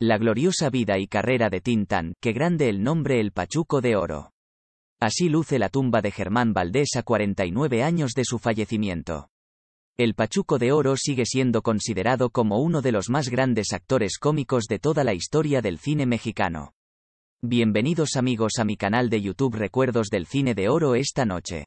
La gloriosa vida y carrera de Tintán, que grande el nombre el Pachuco de Oro. Así luce la tumba de Germán Valdés a 49 años de su fallecimiento. El Pachuco de Oro sigue siendo considerado como uno de los más grandes actores cómicos de toda la historia del cine mexicano. Bienvenidos amigos a mi canal de YouTube Recuerdos del Cine de Oro esta noche.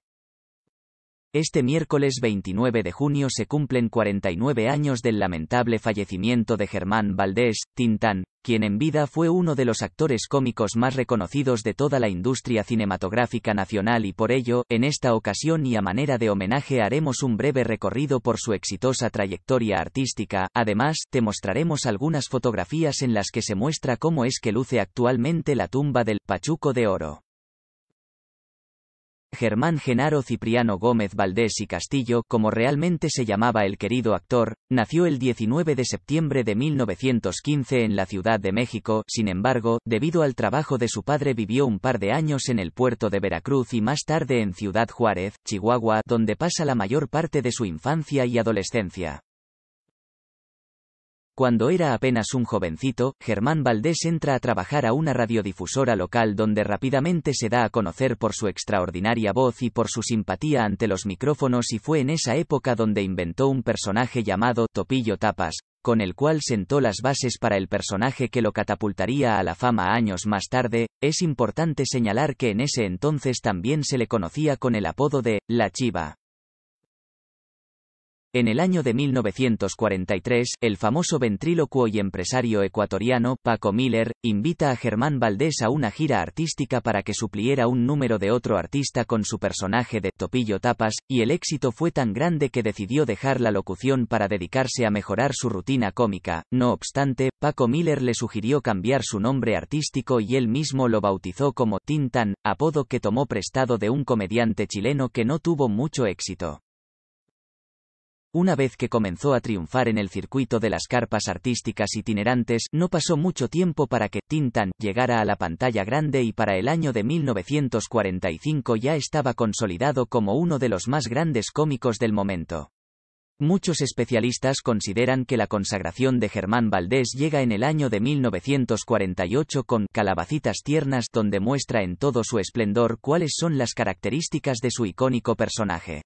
Este miércoles 29 de junio se cumplen 49 años del lamentable fallecimiento de Germán Valdés, Tintán, quien en vida fue uno de los actores cómicos más reconocidos de toda la industria cinematográfica nacional y por ello, en esta ocasión y a manera de homenaje haremos un breve recorrido por su exitosa trayectoria artística, además, te mostraremos algunas fotografías en las que se muestra cómo es que luce actualmente la tumba del Pachuco de Oro. Germán Genaro Cipriano Gómez Valdés y Castillo, como realmente se llamaba el querido actor, nació el 19 de septiembre de 1915 en la Ciudad de México, sin embargo, debido al trabajo de su padre vivió un par de años en el puerto de Veracruz y más tarde en Ciudad Juárez, Chihuahua, donde pasa la mayor parte de su infancia y adolescencia. Cuando era apenas un jovencito, Germán Valdés entra a trabajar a una radiodifusora local donde rápidamente se da a conocer por su extraordinaria voz y por su simpatía ante los micrófonos y fue en esa época donde inventó un personaje llamado Topillo Tapas, con el cual sentó las bases para el personaje que lo catapultaría a la fama años más tarde, es importante señalar que en ese entonces también se le conocía con el apodo de La Chiva. En el año de 1943, el famoso ventrílocuo y empresario ecuatoriano, Paco Miller, invita a Germán Valdés a una gira artística para que supliera un número de otro artista con su personaje de Topillo Tapas, y el éxito fue tan grande que decidió dejar la locución para dedicarse a mejorar su rutina cómica. No obstante, Paco Miller le sugirió cambiar su nombre artístico y él mismo lo bautizó como Tintan, apodo que tomó prestado de un comediante chileno que no tuvo mucho éxito. Una vez que comenzó a triunfar en el circuito de las carpas artísticas itinerantes, no pasó mucho tiempo para que Tintan llegara a la pantalla grande y para el año de 1945 ya estaba consolidado como uno de los más grandes cómicos del momento. Muchos especialistas consideran que la consagración de Germán Valdés llega en el año de 1948 con Calabacitas Tiernas donde muestra en todo su esplendor cuáles son las características de su icónico personaje.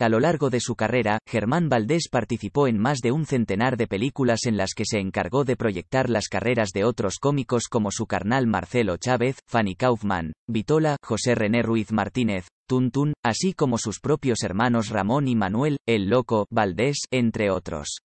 A lo largo de su carrera, Germán Valdés participó en más de un centenar de películas en las que se encargó de proyectar las carreras de otros cómicos como su carnal Marcelo Chávez, Fanny Kaufman, Vitola, José René Ruiz Martínez, Tuntun, así como sus propios hermanos Ramón y Manuel, El Loco, Valdés, entre otros.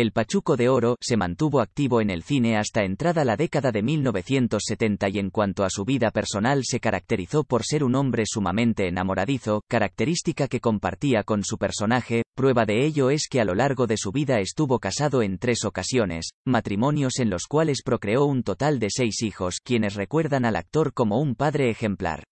El Pachuco de Oro se mantuvo activo en el cine hasta entrada la década de 1970 y en cuanto a su vida personal se caracterizó por ser un hombre sumamente enamoradizo, característica que compartía con su personaje, prueba de ello es que a lo largo de su vida estuvo casado en tres ocasiones, matrimonios en los cuales procreó un total de seis hijos, quienes recuerdan al actor como un padre ejemplar.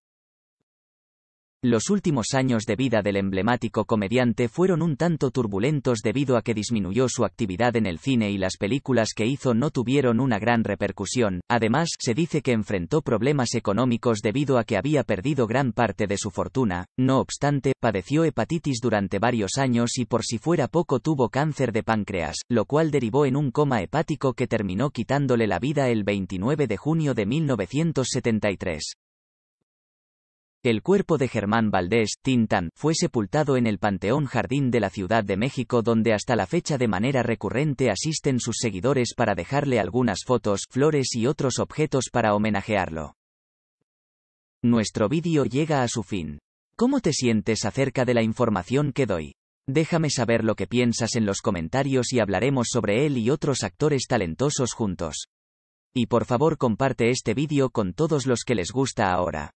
Los últimos años de vida del emblemático comediante fueron un tanto turbulentos debido a que disminuyó su actividad en el cine y las películas que hizo no tuvieron una gran repercusión. Además, se dice que enfrentó problemas económicos debido a que había perdido gran parte de su fortuna. No obstante, padeció hepatitis durante varios años y por si fuera poco tuvo cáncer de páncreas, lo cual derivó en un coma hepático que terminó quitándole la vida el 29 de junio de 1973. El cuerpo de Germán Valdés, Tintán, fue sepultado en el Panteón Jardín de la Ciudad de México donde hasta la fecha de manera recurrente asisten sus seguidores para dejarle algunas fotos, flores y otros objetos para homenajearlo. Nuestro vídeo llega a su fin. ¿Cómo te sientes acerca de la información que doy? Déjame saber lo que piensas en los comentarios y hablaremos sobre él y otros actores talentosos juntos. Y por favor comparte este vídeo con todos los que les gusta ahora.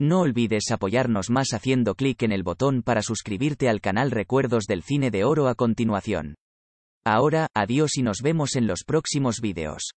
No olvides apoyarnos más haciendo clic en el botón para suscribirte al canal Recuerdos del Cine de Oro a continuación. Ahora, adiós y nos vemos en los próximos vídeos.